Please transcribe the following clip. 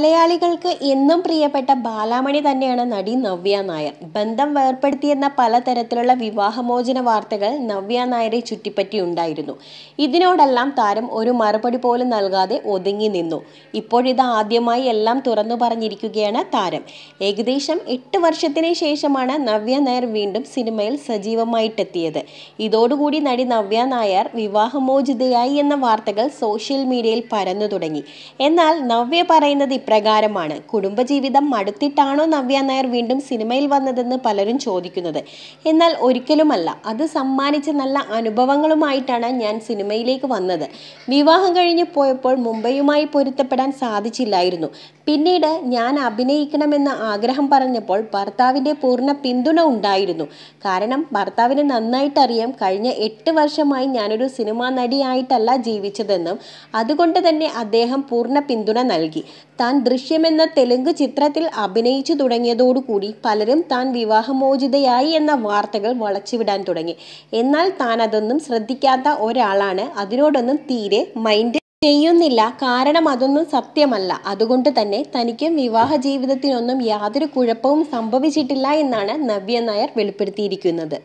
മലയാളികൾക്ക് എന്നും പ്രിയപ്പെട്ട ബാലാമണി തന്നെയാണ് നടി നവ്യ നായർ ബന്ധം വേർപ്പെടുത്തിയെന്ന പലതരത്തിലുള്ള വിവാഹമോചന വാർത്തകൾ നവ്യ നായരെ ചുറ്റിപ്പറ്റി ഉണ്ടായിരുന്നു ഇതിനോടെല്ലാം താരം ഒരു മറുപടി പോലും നൽകാതെ ഒതുങ്ങി നിന്നു ഇപ്പോഴിത് ആദ്യമായി എല്ലാം തുറന്നു പറഞ്ഞിരിക്കുകയാണ് താരം ഏകദേശം എട്ട് വർഷത്തിന് ശേഷമാണ് നവ്യ നായർ വീണ്ടും സിനിമയിൽ സജീവമായിട്ടെത്തിയത് ഇതോടുകൂടി നടി നവ്യ നായർ വിവാഹമോചിതയായി എന്ന വാർത്തകൾ സോഷ്യൽ മീഡിയയിൽ പരന്നു തുടങ്ങി എന്നാൽ നവ്യ പറയുന്നത് ഇപ്രകാരമാണ് കുടുംബജീവിതം മടുത്തിട്ടാണോ നവ്യ നായർ വീണ്ടും സിനിമയിൽ വന്നതെന്ന് പലരും ചോദിക്കുന്നത് എന്നാൽ ഒരിക്കലുമല്ല അത് സമ്മാനിച്ച നല്ല അനുഭവങ്ങളുമായിട്ടാണ് ഞാൻ സിനിമയിലേക്ക് വന്നത് വിവാഹം കഴിഞ്ഞ് പോയപ്പോൾ മുംബൈയുമായി പൊരുത്തപ്പെടാൻ സാധിച്ചില്ലായിരുന്നു പിന്നീട് ഞാൻ അഭിനയിക്കണമെന്ന ആഗ്രഹം പറഞ്ഞപ്പോൾ ഭർത്താവിൻ്റെ പൂർണ്ണ പിന്തുണ ഉണ്ടായിരുന്നു കാരണം ഭർത്താവിനെ നന്നായിട്ട് അറിയാം കഴിഞ്ഞ എട്ട് വർഷമായി ഞാനൊരു സിനിമാ നടിയായിട്ടല്ല ജീവിച്ചതെന്നും അതുകൊണ്ട് തന്നെ അദ്ദേഹം പൂർണ്ണ പിന്തുണ നൽകി താൻ ദൃശ്യം ദൃശ്യമെന്ന തെലുങ്ക് ചിത്രത്തിൽ അഭിനയിച്ചു തുടങ്ങിയതോടുകൂടി പലരും താൻ വിവാഹമോചിതയായി എന്ന വാർത്തകൾ വളച്ചുവിടാൻ തുടങ്ങി എന്നാൽ താൻ അതൊന്നും ശ്രദ്ധിക്കാത്ത ഒരാളാണ് അതിനോടൊന്നും തീരെ മൈൻഡ് ചെയ്യുന്നില്ല കാരണം അതൊന്നും സത്യമല്ല അതുകൊണ്ട് തന്നെ തനിക്കും വിവാഹ ജീവിതത്തിനൊന്നും യാതൊരു കുഴപ്പവും സംഭവിച്ചിട്ടില്ല എന്നാണ് നവ്യ നായർ വെളിപ്പെടുത്തിയിരിക്കുന്നത്